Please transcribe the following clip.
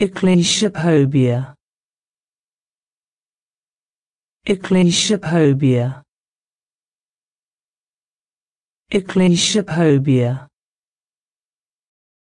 Ecclesiophobia. Ecclesiophobia. Ecclesiophobia.